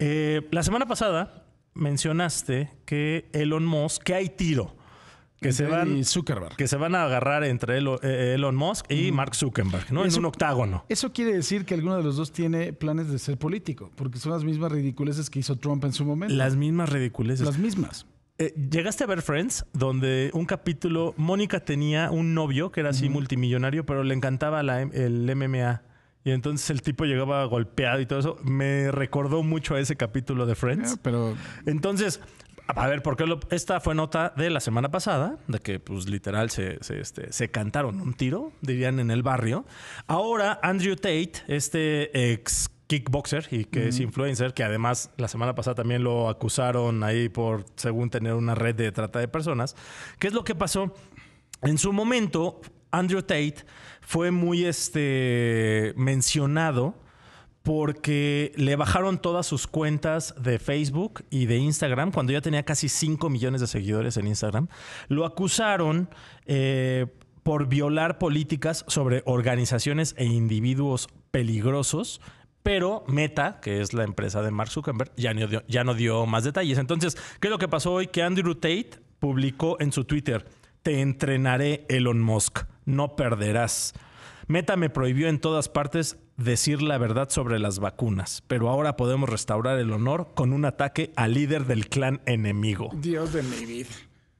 Eh, la semana pasada mencionaste que Elon Musk, que hay tiro. Que se, van, Zuckerberg. que se van a agarrar entre eh, eh, Elon, Musk y Mark Zuckerberg, ¿no? es un octágono. Eso quiere decir que alguno de los dos tiene planes de ser político, porque son las mismas ridiculeces que hizo Trump en su momento. Las mismas ridiculeces. Las mismas. llegaste a ver Friends, donde un capítulo, Mónica tenía un novio que era así multimillonario, pero le encantaba la, el MMA. Y entonces el tipo llegaba golpeado y todo eso. Me recordó mucho a ese capítulo de Friends. Ah, pero... Entonces, a ver, porque esta fue nota de la semana pasada, de que pues literal este, se, cantaron un tiro, dirían en el barrio. Ahora Andrew Tate, este ex kickboxer y que es influencer, que además la semana pasada también lo acusaron ahí por, según tener una red de trata de personas. ¿Qué es lo que pasó? En su momento Andrew Tate fue muy este, mencionado porque le bajaron todas sus cuentas de Facebook y de Instagram, cuando ya tenía casi 5 millones de seguidores en Instagram, lo acusaron eh, por violar políticas sobre organizaciones e individuos peligrosos, pero Meta, que es la empresa de Mark Zuckerberg, ya no dio, ya no dio más detalles. Entonces, ¿qué es lo que pasó hoy? Que Andrew Tate publicó en su Twitter, te entrenaré Elon Musk no perderás. Meta me prohibió en todas partes decir la verdad sobre las vacunas, pero ahora podemos restaurar el honor con un ataque al líder del clan enemigo. Dios de mi vida.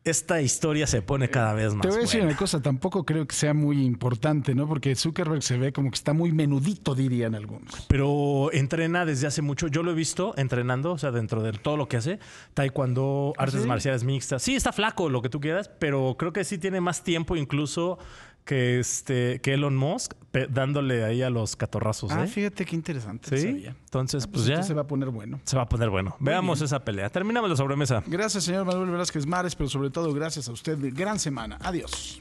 Esta historia se pone cada vez más. Te voy a decir una cosa, tampoco creo que sea muy importante, ¿no? Porque Zuckerberg se ve como que está muy menudito, dirían algunos. Pero entrena desde hace mucho. Yo lo he visto entrenando, o sea, dentro de todo lo que hace, taekwondo, artes marciales mixtas. Sí, está flaco, lo que tú quieras, pero creo que sí tiene más tiempo incluso que, este, que Elon Musk dándole ahí a los catorrazos. Ah, ¿eh? fíjate qué interesante. Sí. Entonces, ah, pues, pues, ya. Se va a poner bueno. Se va a poner bueno. Veamos esa pelea. Terminamos la sobremesa. Gracias, señor Manuel Velázquez Mares, pero sobre todo gracias a usted. Gran semana. Adiós.